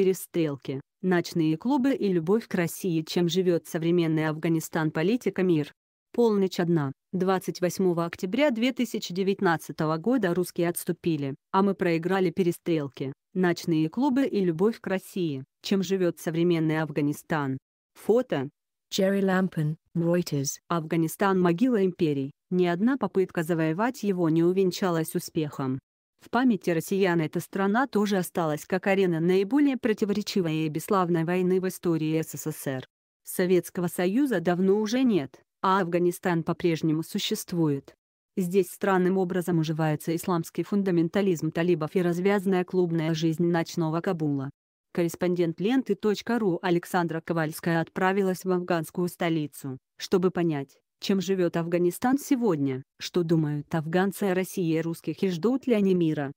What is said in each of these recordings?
перестрелки, ночные клубы и любовь к России, чем живет современный Афганистан политика мир. Полночь одна. 28 октября 2019 года русские отступили, а мы проиграли перестрелки, ночные клубы и любовь к России, чем живет современный Афганистан. Фото. Джерри Лампен, Reuters. Афганистан – могила империй. Ни одна попытка завоевать его не увенчалась успехом. В памяти россиян эта страна тоже осталась как арена наиболее противоречивой и бесславной войны в истории СССР. Советского Союза давно уже нет, а Афганистан по-прежнему существует. Здесь странным образом уживается исламский фундаментализм талибов и развязная клубная жизнь ночного Кабула. Корреспондент ленты.ру Александра Ковальская отправилась в афганскую столицу, чтобы понять, чем живет Афганистан сегодня, что думают афганцы о России и русских и ждут ли они мира.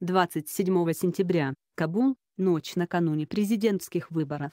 27 сентября, Кабул, ночь накануне президентских выборов.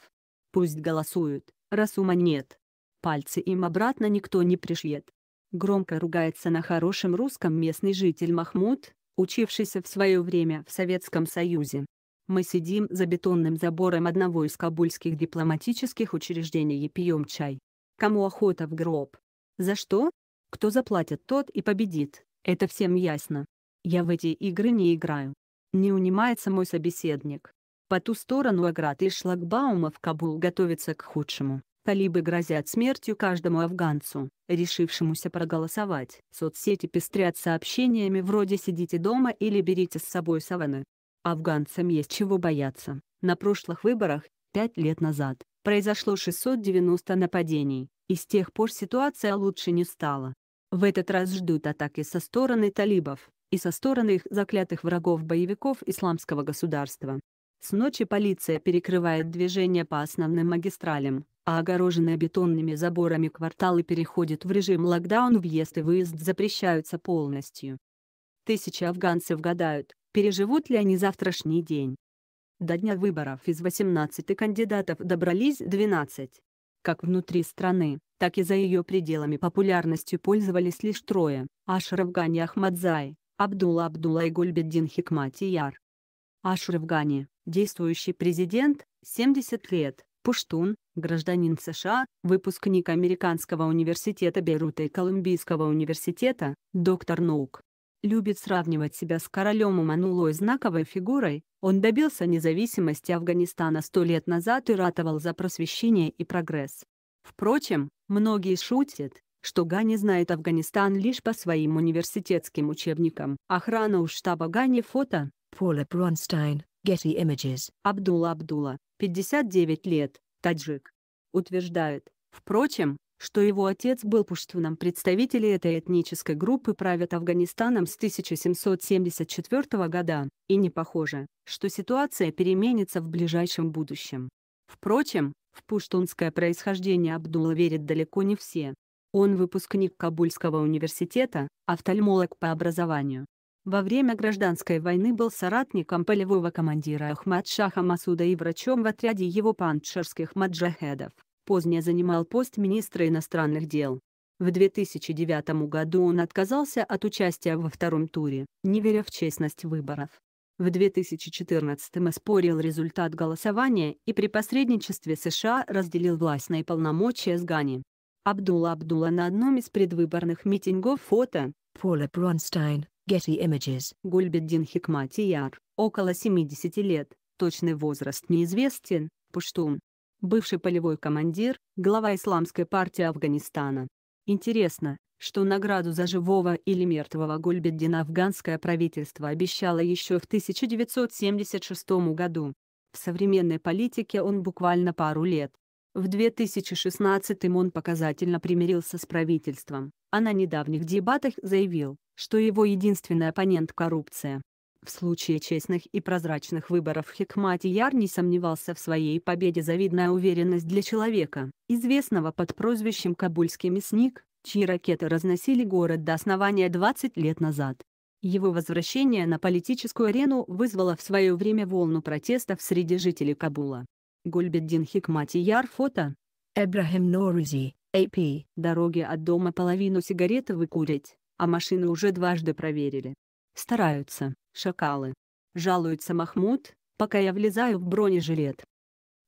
Пусть голосуют, раз ума нет. Пальцы им обратно никто не пришьет. Громко ругается на хорошем русском местный житель Махмуд, учившийся в свое время в Советском Союзе. Мы сидим за бетонным забором одного из кабульских дипломатических учреждений и пьем чай. Кому охота в гроб? За что? Кто заплатит, тот и победит. Это всем ясно. Я в эти игры не играю. Не унимается мой собеседник. По ту сторону оград и в Кабул готовится к худшему. Талибы грозят смертью каждому афганцу, решившемуся проголосовать. Соцсети пестрят сообщениями вроде «сидите дома» или «берите с собой саваны». Афганцам есть чего бояться. На прошлых выборах пять лет назад, произошло 690 нападений, и с тех пор ситуация лучше не стала. В этот раз ждут атаки со стороны талибов, и со стороны их заклятых врагов-боевиков исламского государства. С ночи полиция перекрывает движение по основным магистралям, а огороженные бетонными заборами кварталы переходят в режим локдаун въезд и выезд запрещаются полностью. Тысячи афганцев гадают, переживут ли они завтрашний день. До дня выборов из 18 кандидатов добрались 12. Как внутри страны, так и за ее пределами популярностью пользовались лишь трое – Ашраф Гани Ахмадзай, Абдулла Абдулла и Гульбеддин Хикматияр. Ашраф Гани, действующий президент, 70 лет, пуштун, гражданин США, выпускник Американского университета Бейрута и Колумбийского университета, доктор наук, любит сравнивать себя с королем Манулой знаковой фигурой, он добился независимости Афганистана сто лет назад и ратовал за просвещение и прогресс. Впрочем, многие шутят, что Гани знает Афганистан лишь по своим университетским учебникам. Охрана у штаба Гани фото. Пола Бронстайн, Getty Images. Абдулла Абдулла, 59 лет, таджик. Утверждают. Впрочем, что его отец был пуштуном. Представители этой этнической группы правят Афганистаном с 1774 года, и не похоже, что ситуация переменится в ближайшем будущем. Впрочем, в пуштунское происхождение Абдулла верят далеко не все. Он выпускник Кабульского университета, офтальмолог по образованию. Во время гражданской войны был соратником полевого командира Ахмад Шаха Масуда и врачом в отряде его панчерских маджахедов позднее занимал пост министра иностранных дел. В 2009 году он отказался от участия во втором туре, не веря в честность выборов. В 2014 оспорил результат голосования и при посредничестве США разделил властные полномочия с Гани. Абдулла Абдулла на одном из предвыборных митингов фото Пола Бронстайн, Getty Images. Гульбеддин Хикмати около 70 лет, точный возраст неизвестен, пуштун, бывший полевой командир, глава Исламской партии Афганистана. Интересно, что награду за живого или мертвого Гульбеддина афганское правительство обещало еще в 1976 году. В современной политике он буквально пару лет. В 2016 м он показательно примирился с правительством, а на недавних дебатах заявил, что его единственный оппонент – коррупция. В случае честных и прозрачных выборов Хикмати Яр не сомневался в своей победе завидная уверенность для человека, известного под прозвищем «Кабульский мясник», чьи ракеты разносили город до основания 20 лет назад. Его возвращение на политическую арену вызвало в свое время волну протестов среди жителей Кабула. Гульбеддин Хикмати Яр фото. Эбрахим Норузи, А.П. Дороги от дома половину сигареты выкурить, а машины уже дважды проверили. Стараются, шакалы. Жалуется Махмуд, пока я влезаю в бронежилет.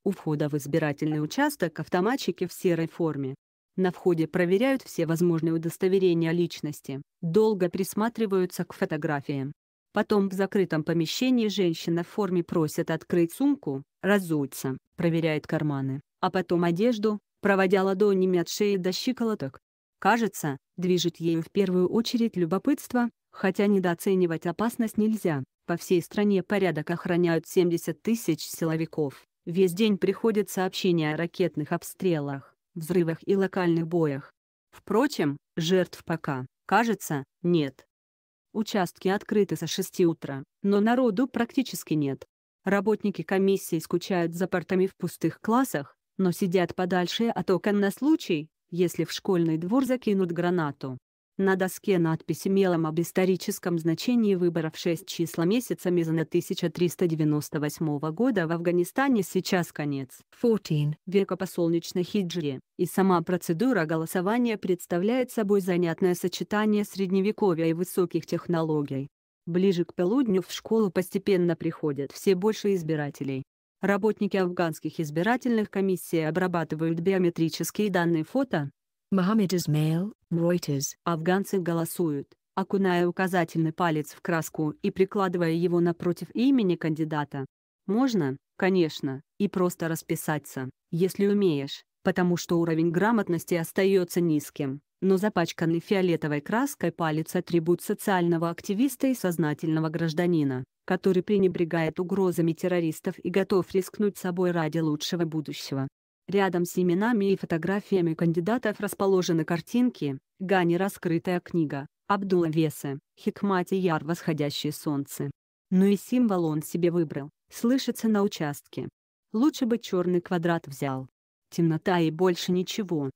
У входа в избирательный участок автоматчики в серой форме. На входе проверяют все возможные удостоверения личности, долго присматриваются к фотографиям. Потом в закрытом помещении женщина в форме просит открыть сумку, разуется, проверяет карманы, а потом одежду, проводя ладонями от шеи до щиколоток. Кажется, движет ею в первую очередь любопытство, Хотя недооценивать опасность нельзя. По всей стране порядок охраняют 70 тысяч силовиков. Весь день приходят сообщения о ракетных обстрелах, взрывах и локальных боях. Впрочем, жертв пока, кажется, нет. Участки открыты со 6 утра, но народу практически нет. Работники комиссии скучают за портами в пустых классах, но сидят подальше от окон на случай, если в школьный двор закинут гранату. На доске надпись мелом об историческом значении выборов 6 числа месяца Мизана 1398 года в Афганистане сейчас конец 14 века по солнечной хиджре, и сама процедура голосования представляет собой занятное сочетание средневековья и высоких технологий. Ближе к полудню в школу постепенно приходят все больше избирателей. Работники афганских избирательных комиссий обрабатывают биометрические данные фото, Мохаммед Измейл, Reuters. Афганцы голосуют, окуная указательный палец в краску и прикладывая его напротив имени кандидата. Можно, конечно, и просто расписаться, если умеешь, потому что уровень грамотности остается низким, но запачканный фиолетовой краской палец атрибут социального активиста и сознательного гражданина, который пренебрегает угрозами террористов и готов рискнуть собой ради лучшего будущего. Рядом с именами и фотографиями кандидатов расположены картинки, Гани раскрытая книга, Абдула Весы, Хикмати Яр восходящее солнце. Но ну и символ он себе выбрал, слышится на участке. Лучше бы черный квадрат взял. Темнота и больше ничего.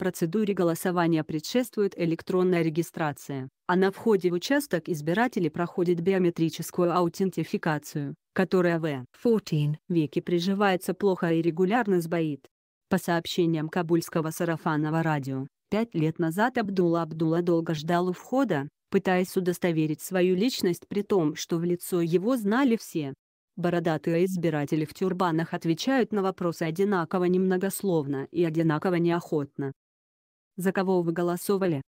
Процедуре голосования предшествует электронная регистрация, а на входе в участок избирателей проходит биометрическую аутентификацию, которая в 14 веке приживается плохо и регулярно сбоит. По сообщениям кабульского сарафанного радио, пять лет назад Абдулла Абдулла долго ждал у входа, пытаясь удостоверить свою личность при том, что в лицо его знали все. Бородатые избиратели в тюрбанах отвечают на вопросы одинаково немногословно и одинаково неохотно, за кого вы голосовали.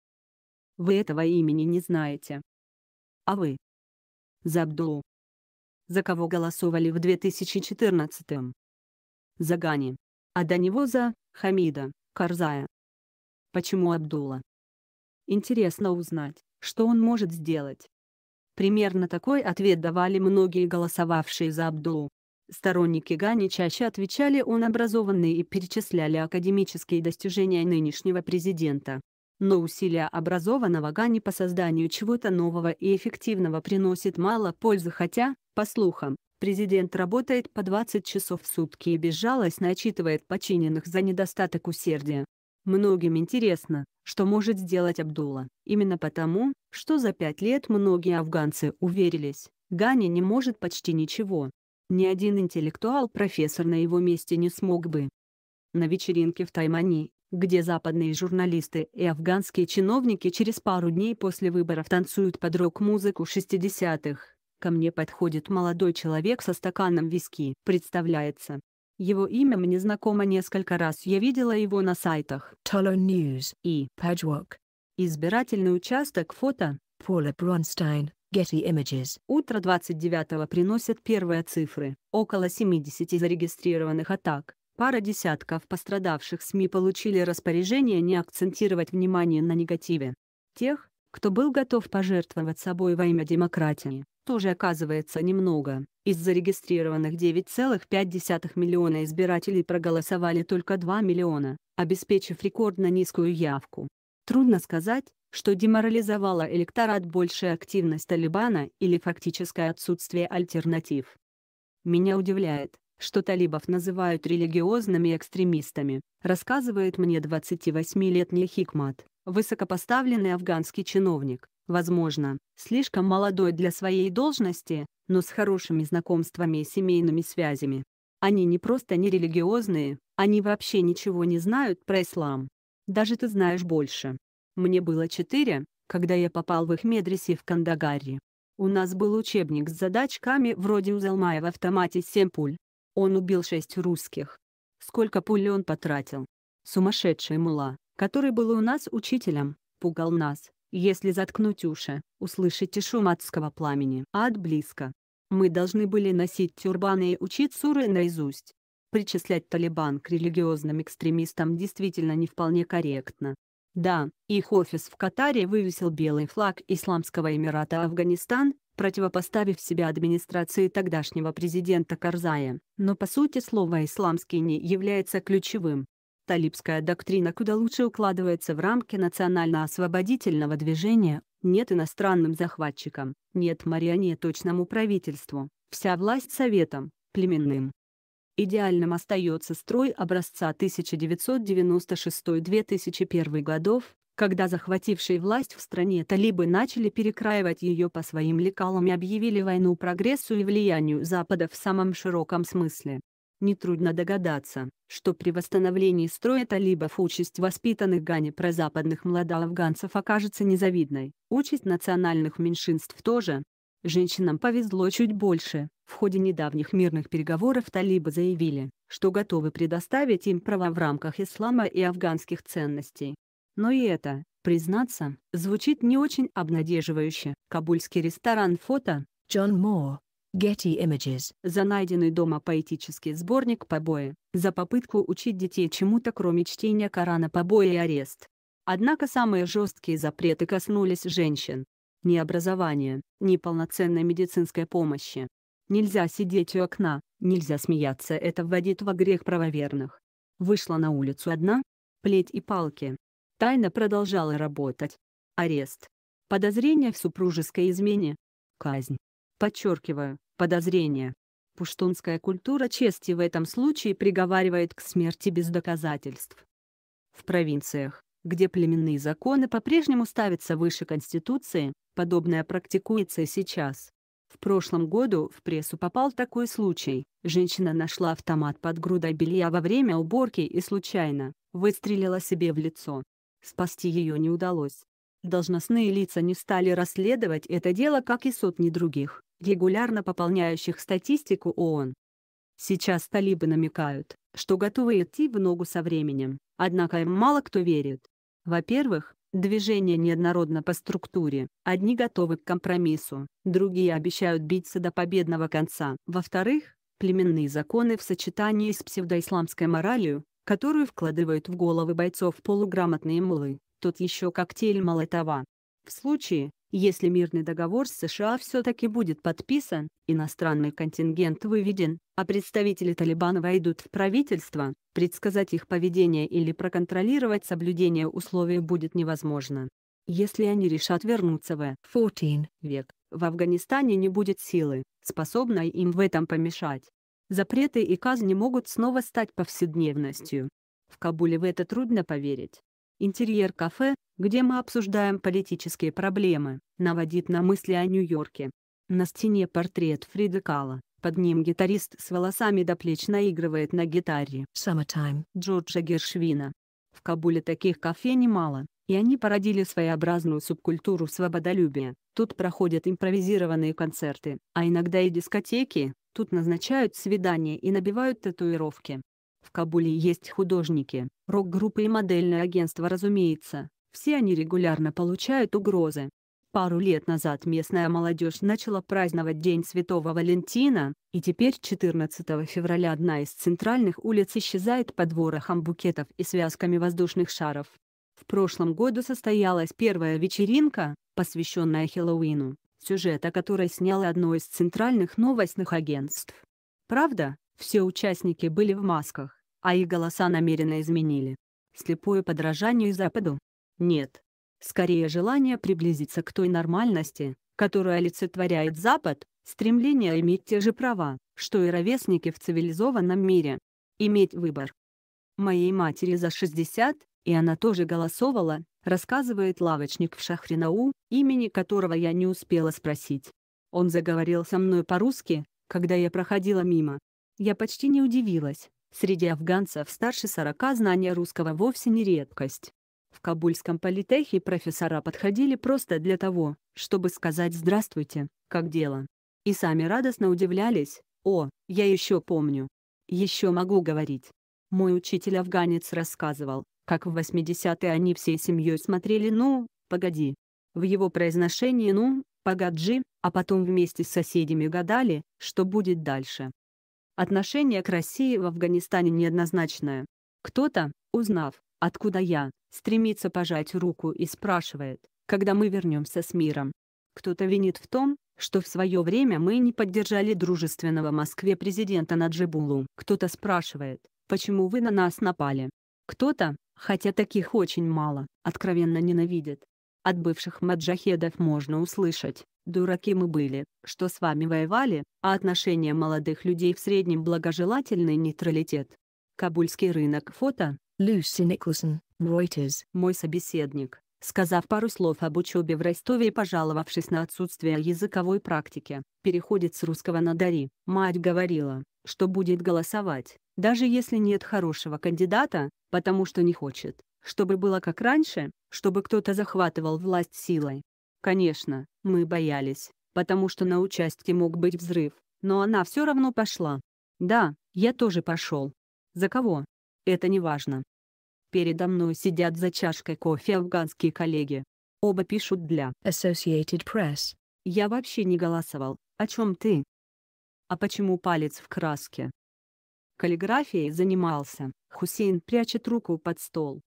Вы этого имени не знаете. А вы? За Абдулу. За кого голосовали в 2014-м? За Гани. А до него за Хамида, Карзая. Почему Абдула? Интересно узнать, что он может сделать. Примерно такой ответ давали многие голосовавшие за Абдулу. Сторонники Гани чаще отвечали «он образованный» и перечисляли академические достижения нынешнего президента. Но усилия образованного Гани по созданию чего-то нового и эффективного приносит мало пользы, хотя, по слухам, президент работает по 20 часов в сутки и безжалостно отчитывает подчиненных за недостаток усердия. Многим интересно, что может сделать Абдулла, именно потому, что за пять лет многие афганцы уверились, Гани не может почти ничего. Ни один интеллектуал-профессор на его месте не смог бы. На вечеринке в Таймани, где западные журналисты и афганские чиновники через пару дней после выборов танцуют под рок-музыку 60-х, ко мне подходит молодой человек со стаканом виски, представляется. Его имя мне знакомо несколько раз, я видела его на сайтах Tolo News и Pajwok. Избирательный участок фото Пола Бронстайн. Getty Images. Утро 29-го приносят первые цифры. Около 70 зарегистрированных атак. Пара десятков пострадавших СМИ получили распоряжение не акцентировать внимание на негативе. Тех, кто был готов пожертвовать собой во имя демократии, тоже оказывается немного. Из зарегистрированных 9,5 миллиона избирателей проголосовали только 2 миллиона, обеспечив рекордно низкую явку. Трудно сказать, что деморализовало электорат большая активность Талибана или фактическое отсутствие альтернатив. Меня удивляет, что талибов называют религиозными экстремистами, рассказывает мне 28-летний Хикмат, высокопоставленный афганский чиновник, возможно, слишком молодой для своей должности, но с хорошими знакомствами и семейными связями. Они не просто не религиозные, они вообще ничего не знают про ислам. Даже ты знаешь больше, мне было четыре, когда я попал в их медресе в Кандагаре. У нас был учебник с задачками вроде Узелмая в автомате семь пуль. Он убил шесть русских. Сколько пуль он потратил? Сумасшедший мула, который был у нас учителем, пугал нас. Если заткнуть уши, услышите шум адского пламени, а от близко. Мы должны были носить тюрбаны и учить суры наизусть. Причислять Талибан к религиозным экстремистам действительно не вполне корректно. Да, их офис в Катаре вывесил белый флаг Исламского Эмирата Афганистан, противопоставив себя администрации тогдашнего президента Карзая. Но по сути слово «исламский» не является ключевым. Талибская доктрина куда лучше укладывается в рамки национально-освободительного движения, нет иностранным захватчикам, нет марионеточному правительству, вся власть советам, племенным, Идеальным остается строй образца 1996-2001 годов, когда захватившие власть в стране талибы начали перекраивать ее по своим лекалам и объявили войну прогрессу и влиянию Запада в самом широком смысле. Нетрудно догадаться, что при восстановлении строя талибов участь воспитанных Гане прозападных младоафганцев окажется незавидной, участь национальных меньшинств тоже, Женщинам повезло чуть больше. В ходе недавних мирных переговоров талибы заявили, что готовы предоставить им права в рамках ислама и афганских ценностей. Но и это, признаться, звучит не очень обнадеживающе. Кабульский ресторан фото Джон Мор, Getty Images. За найденный дома поэтический сборник «Побои», за попытку учить детей чему-то кроме чтения Корана «Побои и арест». Однако самые жесткие запреты коснулись женщин ни образования, ни полноценной медицинской помощи. Нельзя сидеть у окна, нельзя смеяться, это вводит во грех правоверных. Вышла на улицу одна, плеть и палки. Тайна продолжала работать. Арест. Подозрение в супружеской измене. Казнь. Подчеркиваю, подозрение. Пуштунская культура чести в этом случае приговаривает к смерти без доказательств. В провинциях, где племенные законы по-прежнему ставятся выше Конституции, подобное практикуется и сейчас. В прошлом году в прессу попал такой случай. Женщина нашла автомат под грудой белья во время уборки и случайно выстрелила себе в лицо. Спасти ее не удалось. Должностные лица не стали расследовать это дело, как и сотни других, регулярно пополняющих статистику ООН. Сейчас талибы намекают, что готовы идти в ногу со временем, однако им мало кто верит. Во-первых, движение неоднородно по структуре, одни готовы к компромиссу, другие обещают биться до победного конца. Во-вторых, племенные законы в сочетании с псевдоисламской моралью, которую вкладывают в головы бойцов полуграмотные мулы, тот еще коктейль молотова. В случае, если мирный договор с США все-таки будет подписан, иностранный контингент выведен, а представители Талибана войдут в правительство, предсказать их поведение или проконтролировать соблюдение условий будет невозможно. Если они решат вернуться в 14 век, в Афганистане не будет силы, способной им в этом помешать. Запреты и казни могут снова стать повседневностью. В Кабуле в это трудно поверить, Интерьер кафе, где мы обсуждаем политические проблемы, наводит на мысли о Нью-Йорке. На стене портрет Фрида Кала, под ним гитарист с волосами до плеч наигрывает на гитаре Summertime Джорджа Гершвина. В Кабуле таких кафе немало, и они породили своеобразную субкультуру свободолюбия. Тут проходят импровизированные концерты, а иногда и дискотеки, тут назначают свидания и набивают татуировки. В Кабуле есть художники, рок-группы и модельное агентство разумеется, все они регулярно получают угрозы. Пару лет назад местная молодежь начала праздновать День Святого Валентина, и теперь 14 февраля одна из центральных улиц исчезает под ворохом букетов и связками воздушных шаров. В прошлом году состоялась первая вечеринка, посвященная Хэллоуину, сюжет о которой сняло одно из центральных новостных агентств. Правда, все участники были в масках, а их голоса намеренно изменили. Слепое подражание Западу? Нет. Скорее желание приблизиться к той нормальности, которую олицетворяет Запад, стремление иметь те же права, что и ровесники в цивилизованном мире. Иметь выбор. Моей матери за 60, и она тоже голосовала, рассказывает лавочник в Шахринау, имени которого я не успела спросить. Он заговорил со мной по-русски, когда я проходила мимо. Я почти не удивилась. Среди афганцев старше 40 знания русского вовсе не редкость. В Кабульском политехе профессора подходили просто для того, чтобы сказать «Здравствуйте, как дело?». И сами радостно удивлялись «О, я еще помню. Еще могу говорить». Мой учитель-афганец рассказывал, как в 80-е они всей семьей смотрели «Ну, погоди». В его произношении «Ну, погаджи», а потом вместе с соседями гадали, что будет дальше. Отношение к России в Афганистане неоднозначное. Кто-то, узнав, откуда я, стремится пожать руку и спрашивает, когда мы вернемся с миром. Кто-то винит в том, что в свое время мы не поддержали дружественного Москве президента Наджибулу. Кто-то спрашивает, почему вы на нас напали. Кто-то, хотя таких очень мало, откровенно ненавидит. От бывших маджахедов можно услышать, Дураки мы были, что с вами воевали, а отношение молодых людей в среднем благожелательный нейтралитет. Кабульский рынок фото. Люси Николсон, Reuters. Мой собеседник, сказав пару слов об учебе в Ростове и пожаловавшись на отсутствие языковой практики, переходит с русского на дари. Мать говорила, что будет голосовать, даже если нет хорошего кандидата, потому что не хочет, чтобы было как раньше, чтобы кто-то захватывал власть силой. Конечно, мы боялись, потому что на участке мог быть взрыв, но она все равно пошла. Да, я тоже пошел. За кого? Это не важно. Передо мной сидят за чашкой кофе афганские коллеги. Оба пишут для Associated Press. Я вообще не голосовал. О чем ты? А почему палец в краске? Каллиграфией занимался. Хусейн прячет руку под стол.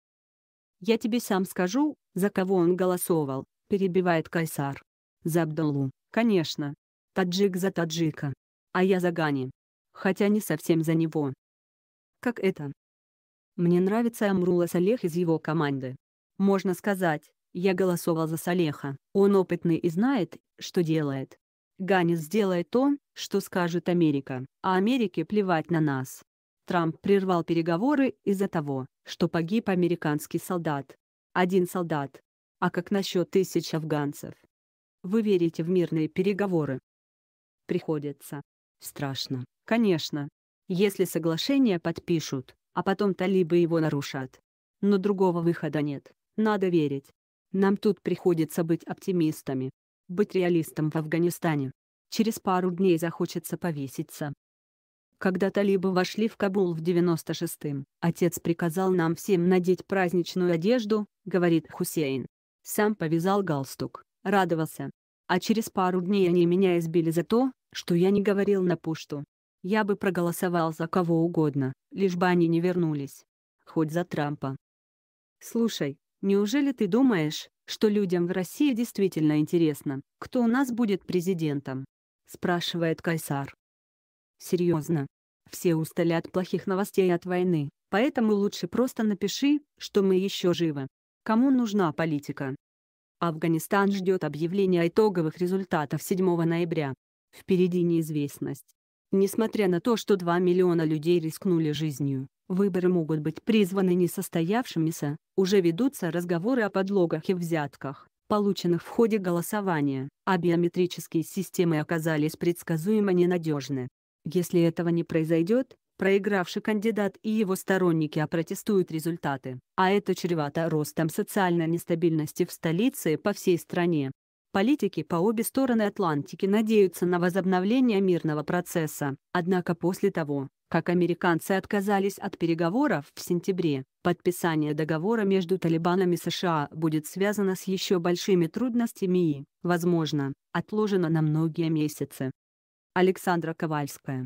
Я тебе сам скажу, за кого он голосовал, — перебивает Кайсар. «За Абдулу, конечно. Таджик за таджика. А я за Гани. Хотя не совсем за него. Как это? Мне нравится Амрула Салех из его команды. Можно сказать, я голосовал за Салеха, он опытный и знает, что делает. Ганис сделает то, что скажет Америка, а Америке плевать на нас. Трамп прервал переговоры из-за того, что погиб американский солдат. Один солдат, а как насчет тысяч афганцев? Вы верите в мирные переговоры? Приходится. Страшно, конечно. Если соглашение подпишут, а потом талибы его нарушат. Но другого выхода нет, надо верить. Нам тут приходится быть оптимистами. Быть реалистом в Афганистане. Через пару дней захочется повеситься. Когда талибы вошли в Кабул в 96-м, отец приказал нам всем надеть праздничную одежду, говорит Хусейн. Сам повязал галстук, радовался. А через пару дней они меня избили за то, что я не говорил на почту. Я бы проголосовал за кого угодно, лишь бы они не вернулись. Хоть за Трампа. Слушай, неужели ты думаешь, что людям в России действительно интересно, кто у нас будет президентом? Спрашивает Кайсар. Серьезно. Все устали от плохих новостей от войны, поэтому лучше просто напиши, что мы еще живы. Кому нужна политика? Афганистан ждет объявления итоговых результатов 7 ноября. Впереди неизвестность. Несмотря на то, что 2 миллиона людей рискнули жизнью, выборы могут быть призваны несостоявшимися, уже ведутся разговоры о подлогах и взятках, полученных в ходе голосования, а биометрические системы оказались предсказуемо ненадежны. Если этого не произойдет, проигравший кандидат и его сторонники опротестуют результаты, а это чревато ростом социальной нестабильности в столице и по всей стране. Политики по обе стороны Атлантики надеются на возобновление мирного процесса, однако после того, как американцы отказались от переговоров в сентябре, подписание договора между и США будет связано с еще большими трудностями и, возможно, отложено на многие месяцы. Александра Ковальская